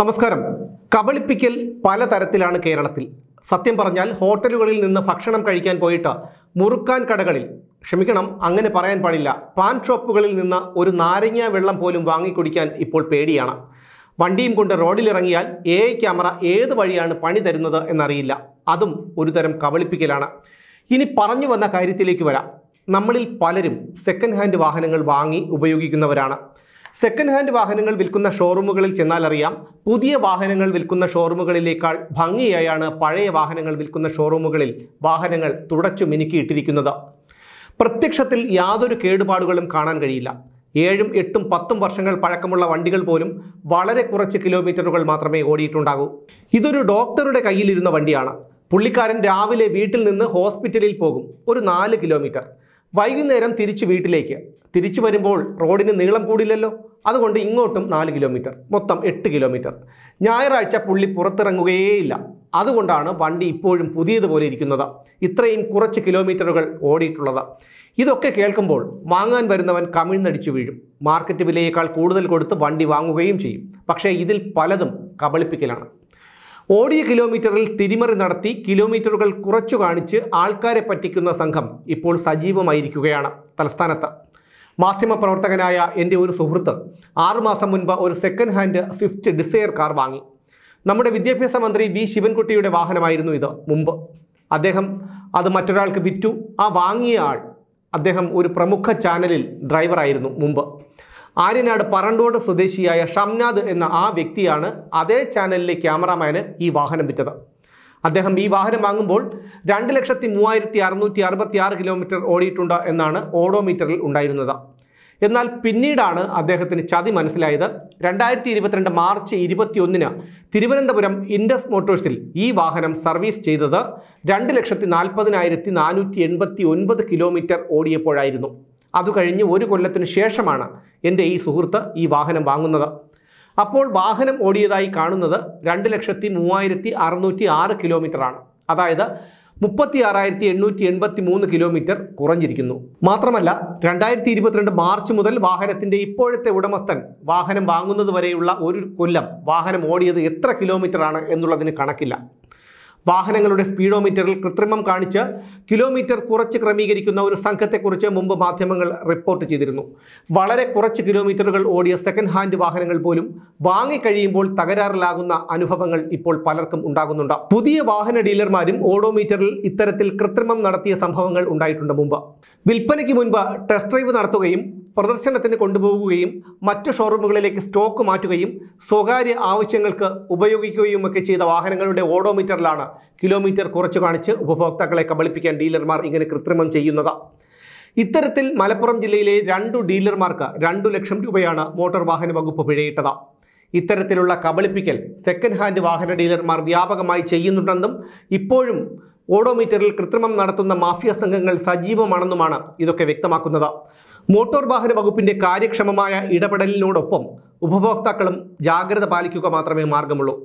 നമസ്കാരം കബളിപ്പിക്കൽ പലതരത്തിലാണ് കേരളത്തിൽ സത്യം പറഞ്ഞാൽ ഹോട്ടലുകളിൽ നിന്ന് ഭക്ഷണം കഴിക്കാൻ പോയിട്ട് മുറുക്കാൻ കടകളിൽ ക്ഷമിക്കണം അങ്ങനെ പറയാൻ പാടില്ല പാൻ ഷോപ്പുകളിൽ നിന്ന് ഒരു നാരങ്ങ വെള്ളം പോലും വാങ്ങിക്കുടിക്കാൻ ഇപ്പോൾ പേടിയാണ് വണ്ടിയും കൊണ്ട് റോഡിലിറങ്ങിയാൽ എ ക്യാമറ ഏത് വഴിയാണ് പണി തരുന്നത് എന്നറിയില്ല അതും ഒരുതരം കബളിപ്പിക്കലാണ് ഇനി പറഞ്ഞു വന്ന കാര്യത്തിലേക്ക് വരാം നമ്മളിൽ പലരും സെക്കൻഡ് ഹാൻഡ് വാഹനങ്ങൾ വാങ്ങി ഉപയോഗിക്കുന്നവരാണ് സെക്കൻഡ് ഹാൻഡ് വാഹനങ്ങൾ വിൽക്കുന്ന ഷോറൂമുകളിൽ ചെന്നാലറിയാം പുതിയ വാഹനങ്ങൾ വിൽക്കുന്ന ഷോറൂമുകളിലേക്കാൾ ഭംഗിയായാണ് പഴയ വാഹനങ്ങൾ വിൽക്കുന്ന ഷോറൂമുകളിൽ വാഹനങ്ങൾ തുടച്ചു മിനുക്കിയിട്ടിരിക്കുന്നത് പ്രത്യക്ഷത്തിൽ യാതൊരു കേടുപാടുകളും കാണാൻ കഴിയില്ല ഏഴും എട്ടും പത്തും വർഷങ്ങൾ പഴക്കമുള്ള വണ്ടികൾ പോലും വളരെ കുറച്ച് കിലോമീറ്ററുകൾ മാത്രമേ ഓടിയിട്ടുണ്ടാകൂ ഇതൊരു ഡോക്ടറുടെ കയ്യിലിരുന്ന വണ്ടിയാണ് പുള്ളിക്കാരൻ രാവിലെ വീട്ടിൽ നിന്ന് ഹോസ്പിറ്റലിൽ പോകും ഒരു നാല് കിലോമീറ്റർ വൈകുന്നേരം തിരിച്ച് വീട്ടിലേക്ക് തിരിച്ചു വരുമ്പോൾ റോഡിന് നീളം കൂടില്ലല്ലോ അതുകൊണ്ട് ഇങ്ങോട്ടും നാല് കിലോമീറ്റർ മൊത്തം എട്ട് കിലോമീറ്റർ ഞായറാഴ്ച പുള്ളി പുറത്തിറങ്ങുകയേയില്ല അതുകൊണ്ടാണ് വണ്ടി ഇപ്പോഴും പുതിയതുപോലെ ഇരിക്കുന്നത് ഇത്രയും കുറച്ച് കിലോമീറ്ററുകൾ ഓടിയിട്ടുള്ളത് ഇതൊക്കെ കേൾക്കുമ്പോൾ വാങ്ങാൻ വരുന്നവൻ കമിഴ്ന്നടിച്ചു വീഴും മാർക്കറ്റ് വിലയേക്കാൾ കൂടുതൽ കൊടുത്ത് വണ്ടി വാങ്ങുകയും ചെയ്യും പക്ഷേ ഇതിൽ പലതും കബളിപ്പിക്കലാണ് ഓടിയ കിലോമീറ്ററിൽ തിരിമറി നടത്തി കിലോമീറ്ററുകൾ കുറച്ചു കാണിച്ച് ആൾക്കാരെ പറ്റിക്കുന്ന സംഘം ഇപ്പോൾ സജീവമായിരിക്കുകയാണ് തലസ്ഥാനത്ത് മാധ്യമപ്രവർത്തകനായ എൻ്റെ ഒരു സുഹൃത്ത് ആറുമാസം മുൻപ് ഒരു second hand Swift Dzire car വാങ്ങി നമ്മുടെ വിദ്യാഭ്യാസ മന്ത്രി വി ശിവൻകുട്ടിയുടെ വാഹനമായിരുന്നു ഇത് മുമ്പ് അദ്ദേഹം അത് മറ്റൊരാൾക്ക് വിറ്റു ആ വാങ്ങിയ ആൾ അദ്ദേഹം ഒരു പ്രമുഖ ചാനലിൽ ഡ്രൈവറായിരുന്നു മുമ്പ് ആര്യനാട് പറണ്ടോട് സ്വദേശിയായ ഷംനാദ് എന്ന ആ വ്യക്തിയാണ് അതേ ചാനലിലെ ക്യാമറാമാന് ഈ വാഹനം വിറ്റത് അദ്ദേഹം ഈ വാഹനം വാങ്ങുമ്പോൾ രണ്ട് ലക്ഷത്തി മൂവായിരത്തി അറുന്നൂറ്റി അറുപത്തി ആറ് കിലോമീറ്റർ ഓടിയിട്ടുണ്ട് എന്നാണ് ഓഡോമീറ്ററിൽ ഉണ്ടായിരുന്നത് എന്നാൽ പിന്നീടാണ് അദ്ദേഹത്തിന് ചതി മനസ്സിലായത് രണ്ടായിരത്തി ഇരുപത്തിരണ്ട് മാർച്ച് ഇരുപത്തിയൊന്നിന് തിരുവനന്തപുരം ഇൻഡസ് മോട്ടോഴ്സിൽ ഈ വാഹനം സർവീസ് ചെയ്തത് രണ്ട് ലക്ഷത്തി നാൽപ്പതിനായിരത്തി നാനൂറ്റി എൺപത്തി ഒൻപത് കിലോമീറ്റർ ഓടിയപ്പോഴായിരുന്നു അത് കഴിഞ്ഞ് ഒരു കൊല്ലത്തിന് ശേഷമാണ് എൻ്റെ ഈ സുഹൃത്ത് ഈ വാഹനം വാങ്ങുന്നത് അപ്പോൾ വാഹനം ഓടിയതായി കാണുന്നത് രണ്ട് ലക്ഷത്തി മൂവായിരത്തി അറുന്നൂറ്റി ആറ് കിലോമീറ്ററാണ് അതായത് മുപ്പത്തി ആറായിരത്തി എണ്ണൂറ്റി എൺപത്തി മൂന്ന് കിലോമീറ്റർ കുറഞ്ഞിരിക്കുന്നു മാത്രമല്ല രണ്ടായിരത്തി ഇരുപത്തിരണ്ട് മാർച്ച് മുതൽ വാഹനത്തിൻ്റെ ഇപ്പോഴത്തെ ഉടമസ്ഥൻ വാഹനം വാങ്ങുന്നത് വരെയുള്ള ഒരു കൊല്ലം വാഹനം ഓടിയത് എത്ര കിലോമീറ്ററാണ് എന്നുള്ളതിന് കണക്കില്ല വാഹനങ്ങളുടെ സ്പീഡോമീറ്ററിൽ കൃത്രിമം കാണിച്ച് കിലോമീറ്റർ കുറച്ച് ക്രമീകരിക്കുന്ന ഒരു സംഘത്തെക്കുറിച്ച് മുമ്പ് മാധ്യമങ്ങൾ റിപ്പോർട്ട് ചെയ്തിരുന്നു വളരെ കുറച്ച് കിലോമീറ്ററുകൾ ഓടിയ സെക്കൻഡ് ഹാൻഡ് വാഹനങ്ങൾ പോലും വാങ്ങിക്കഴിയുമ്പോൾ തകരാറിലാകുന്ന അനുഭവങ്ങൾ ഇപ്പോൾ പലർക്കും ഉണ്ടാകുന്നുണ്ട് പുതിയ വാഹന ഡീലർമാരും ഓഡോമീറ്ററിൽ ഇത്തരത്തിൽ കൃത്രിമം നടത്തിയ സംഭവങ്ങൾ ഉണ്ടായിട്ടുണ്ട് മുമ്പ് വിൽപ്പനയ്ക്ക് മുൻപ് ടെസ്റ്റ് ഡ്രൈവ് നടത്തുകയും പ്രദർശനത്തിന് കൊണ്ടുപോകുകയും മറ്റ് ഷോറൂമുകളിലേക്ക് സ്റ്റോക്ക് മാറ്റുകയും സ്വകാര്യ ആവശ്യങ്ങൾക്ക് ഉപയോഗിക്കുകയുമൊക്കെ ചെയ്ത വാഹനങ്ങളുടെ ഓഡോമീറ്ററിലാണ് കിലോമീറ്റർ കുറച്ച് കാണിച്ച് ഉപഭോക്താക്കളെ കബളിപ്പിക്കാൻ ഡീലർമാർ ഇങ്ങനെ കൃത്രിമം ചെയ്യുന്നത് ഇത്തരത്തിൽ മലപ്പുറം ജില്ലയിലെ രണ്ടു ഡീലർമാർക്ക് രണ്ടു ലക്ഷം രൂപയാണ് മോട്ടോർ വാഹന വകുപ്പ് പിഴയിട്ടത് ഇത്തരത്തിലുള്ള കബളിപ്പിക്കൽ സെക്കൻഡ് ഹാൻഡ് വാഹന ഡീലർമാർ വ്യാപകമായി ചെയ്യുന്നുണ്ടെന്നും ഇപ്പോഴും ഓഡോമീറ്ററിൽ കൃത്രിമം നടത്തുന്ന മാഫിയ സംഘങ്ങൾ സജീവമാണെന്നുമാണ് ഇതൊക്കെ വ്യക്തമാക്കുന്നത് മോട്ടോർ വാഹന വകുപ്പിൻ്റെ കാര്യക്ഷമമായ ഇടപെടലിനോടൊപ്പം ഉപഭോക്താക്കളും ജാഗ്രത പാലിക്കുക മാത്രമേ മാർഗമുള്ളൂ